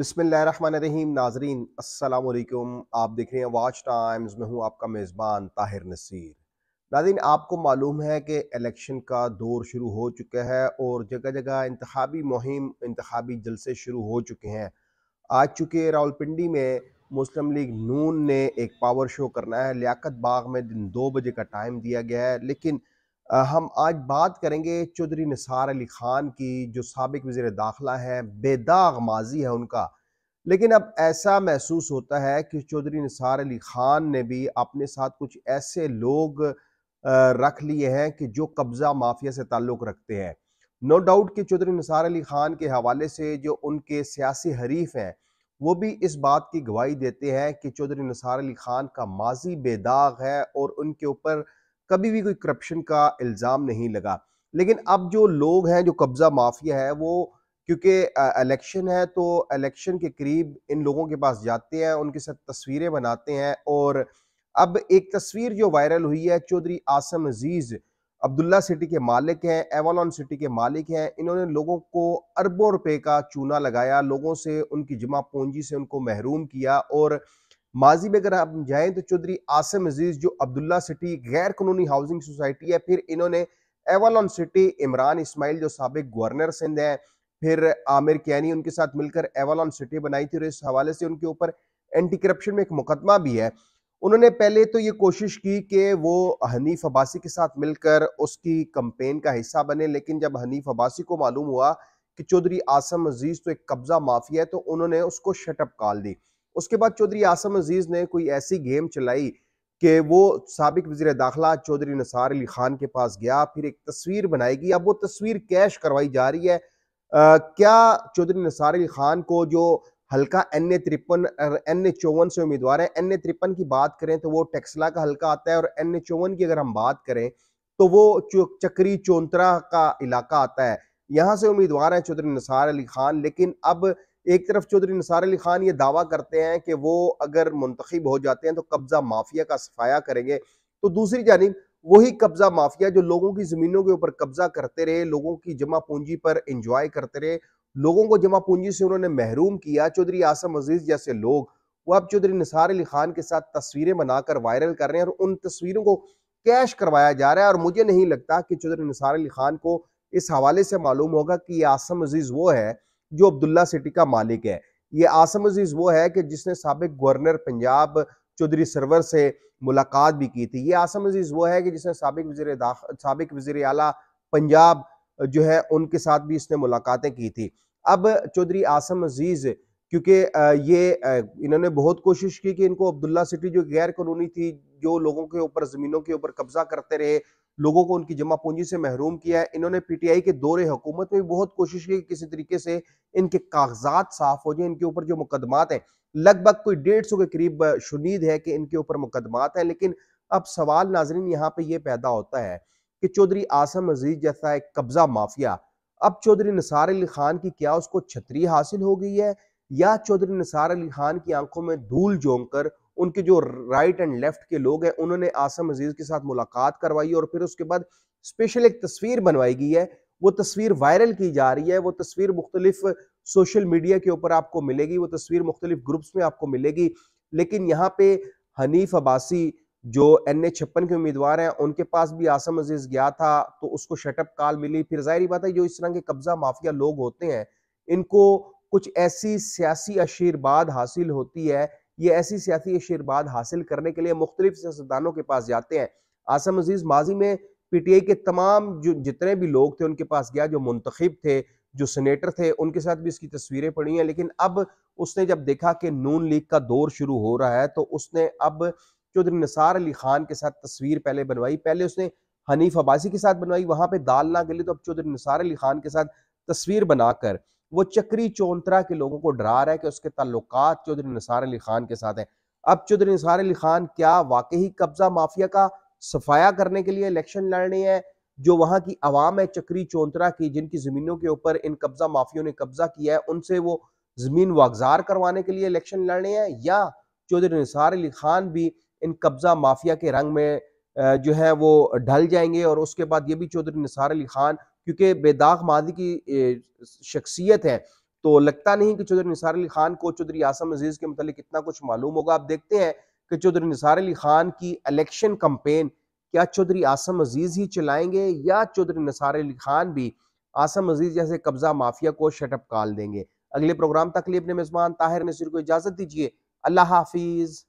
बिसमीम नाजरीन असलकुम आप देख रहे हैं वाच टाइम्स में हूँ आपका मेज़बान ताहिर नसीर नाजीन आपको मालूम है कि इलेक्शन का दौर शुरू हो चुका है और जगह जगह इंतबी मुहिम इंतबी जलसे शुरू हो चुके हैं आज चुके रावलपिंडी में मुस्लिम लीग नून ने एक पावर शो करना है लियाकत बाग में दिन दो बजे का टाइम दिया गया है लेकिन हम आज बात करेंगे चौधरी निसार अली ख़ान की जो सबक वजीर दाखिला है बेदाग माजी है उनका लेकिन अब ऐसा महसूस होता है कि चौधरी निसार अली ख़ान ने भी अपने साथ कुछ ऐसे लोग रख लिए हैं कि जो कब्ज़ा माफिया से ताल्लुक़ रखते हैं नो डाउट कि चौधरी निसार अली ख़ान के हवाले से जो उनके सियासी हरीफ हैं वो भी इस बात की गवाही देते हैं कि चौधरी निसार अली ख़ान का माजी बेदाग है और उनके ऊपर कभी भी कोई करप्शन का इल्ज़ाम नहीं लगा लेकिन अब जो लोग हैं जो कब्ज़ा माफिया है वो क्योंकि इलेक्शन है तो इलेक्शन के करीब इन लोगों के पास जाते हैं उनके साथ तस्वीरें बनाते हैं और अब एक तस्वीर जो वायरल हुई है चौधरी आसम अजीज़ अब्दुल्ला सिटी के मालिक हैं एवालॉन सिटी के मालिक हैं इन्होंने लोगों को अरबों रुपए का चूना लगाया लोगों से उनकी जमा पूंजी से उनको महरूम किया और माजी में अगर आप जाएं तो चौधरी आसिम अजीज जो अब्दुल्ला सिटी गैर कानूनी हाउसिंग सोसाइटी है फिर इन्होंने ऑन सिटी इमरान इसमाइल जो सबक गवर्नर सिंध है फिर आमिर कैनी उनके साथ मिलकर ऑन सिटी बनाई थी और इस हवाले से उनके ऊपर एंटी करप्शन में एक मुकदमा भी है उन्होंने पहले तो ये कोशिश की कि वो हनीफ अब्बासी के साथ मिलकर उसकी कंपेन का हिस्सा बने लेकिन जब हनीफ अब्बासी को मालूम हुआ कि चौधरी आसम अजीज तो एक कब्जा माफिया है तो उन्होंने उसको शटअप कॉल दी उसके बाद चौधरी आसम अजीज ने कोई ऐसी गेम चलाई कि वो सबक वजीर दाखिला चौधरी नसार अली खान के पास गया फिर एक तस्वीर बनाएगी अब वो तस्वीर कैश करवाई जा रही है आ, क्या चौधरी नसार अली खान को जो हल्का एन ए तिरपन एन ए चौवन से उम्मीदवार है एन ए तिरपन की बात करें तो वो टेक्सला का हल्का आता है और एन ए चौवन की अगर हम बात करें तो वो चक्री चौंतरा का इलाका आता है यहाँ से उम्मीदवार है चौधरी नसार अली खान लेकिन अब एक तरफ चौधरी निसार अली खान ये दावा करते हैं कि वो अगर मुंतखब हो जाते हैं तो कब्जा माफिया का सफाया करेंगे तो दूसरी जानब वही कब्जा माफिया जो लोगों की ज़मीनों के ऊपर कब्जा करते रहे लोगों की जमा पूंजी पर इंजॉय करते रहे लोगों को जमा पूंजी से उन्होंने महरूम किया चौधरी आसम अजीज जैसे लोग वो अब चौधरी निसार अली खान के साथ तस्वीरें बनाकर वायरल कर रहे हैं और उन तस्वीरों को कैश करवाया जा रहा है और मुझे नहीं लगता कि चौधरी निसार अली खान को इस हवाले से मालूम होगा कि ये आसम अजीज वो है जो अब्दुल्ला सिटी का मालिक है ये आसम अजीज वो है कि जिसने सबक गवर्नर पंजाब चौधरी सरवर से मुलाकात भी की थी ये आसम अजीज वो है कि जिसने सबक वजीर सबक वजीर अला पंजाब जो है उनके साथ भी इसने मुलाकातें की थी अब चौधरी आसम अजीज क्योंकि ये इन्होंने बहुत कोशिश की कि इनको अब्दुल्ला सिटी जो गैर कानूनी थी जो लोगों के ऊपर ज़मीनों के ऊपर कब्जा करते रहे लोगों को उनकी जमा पूंजी से महरूम किया है इन्होंने पीटीआई के दौरे हुकूमत में बहुत कोशिश की कि किसी तरीके से इनके कागजात साफ हो जाए इनके ऊपर जो मुकदमात हैं लगभग कोई डेढ़ सौ के करीब शुनीद है कि इनके ऊपर मुकदमात हैं लेकिन अब सवाल नाजरीन यहाँ पे ये पैदा होता है कि चौधरी आसम अजीज जैसा एक कब्जा माफिया अब चौधरी निसार अली खान की क्या उसको छतरी हासिल हो गई है या चौधरी निसार अली खान की आंखों में धूल झोंक कर उनके जो राइट एंड लेफ्ट के लोग हैं उन्होंने आसम अजीज के साथ मुलाकात करवाई और फिर उसके बाद स्पेशल एक तस्वीर बनवाई गई है वो तस्वीर वायरल की जा रही है वो तस्वीर मुख्तलिफ सोशल मीडिया के ऊपर आपको मिलेगी वो तस्वीर मुख्तलिफ ग्रुप्स में आपको मिलेगी लेकिन यहाँ पे हनीफ अब्बासी जो एन ए छप्पन के उम्मीदवार हैं उनके पास भी आसम अजीज गया था तो उसको शटअप कॉल मिली फिर जाहिर बात है जो इस तरह के कब्जा माफिया लोग होते हैं इनको कुछ ऐसी सियासी आशीर्वाद हासिल होती है ये ऐसी सियासी आशीर्वाद हासिल करने के लिए मुख्तलिफ सियासतदानों के पास जाते हैं आसम अजीज माजी में पीटीआई के तमाम जो जितने भी लोग थे उनके पास गया जो मुंतखब थे जो सीनेटर थे उनके साथ भी इसकी तस्वीरें पड़ी हैं लेकिन अब उसने जब देखा कि नून लीग का दौर शुरू हो रहा है तो उसने अब चौधरी निसार अली खान के साथ तस्वीर पहले बनवाई पहले उसने हनीफ अबासी के साथ बनवाई वहां पे दाल ना गली तो अब चौधरी निसार अली खान के साथ तस्वीर बनाकर वो चक्री चौंतरा के लोगों को डरा रहा है कि उसके ताल्लुकात चौधरी निसार अली खान के साथ हैं अब चौधरी निसार अली खान क्या वाकई कब्जा माफिया का सफाया करने के लिए इलेक्शन लड़नी है जो वहाँ की आवाम है चक्री चौंतरा की जिनकी ज़मीनों के ऊपर इन कब्जा माफियों ने कब्जा किया है उनसे वो ज़मीन वागजार करवाने के लिए इलेक्शन लड़ने हैं या चौधरी निसार अली खान भी इन कब्जा माफिया के रंग में जो है वो ढल जाएंगे और उसके बाद ये भी चौधरी निसार अली खान क्योंकि बेदाग मादी की शख्सियत है तो लगता नहीं कि चौधरी निसार अली खान को चौधरी आसम अजीज के मतलब कितना कुछ मालूम होगा आप देखते हैं कि चौधरी निसार अली खान की इलेक्शन कंपेन क्या चौधरी आसम अजीज ही चलाएंगे या चौधरी निसार अली खान भी आसम अजीज जैसे कब्जा माफिया को शटअप काल देंगे अगले प्रोग्राम तक लिए अपने मेजबान ताहिर नसीर को इजाजत दीजिए अल्लाह हाफिज़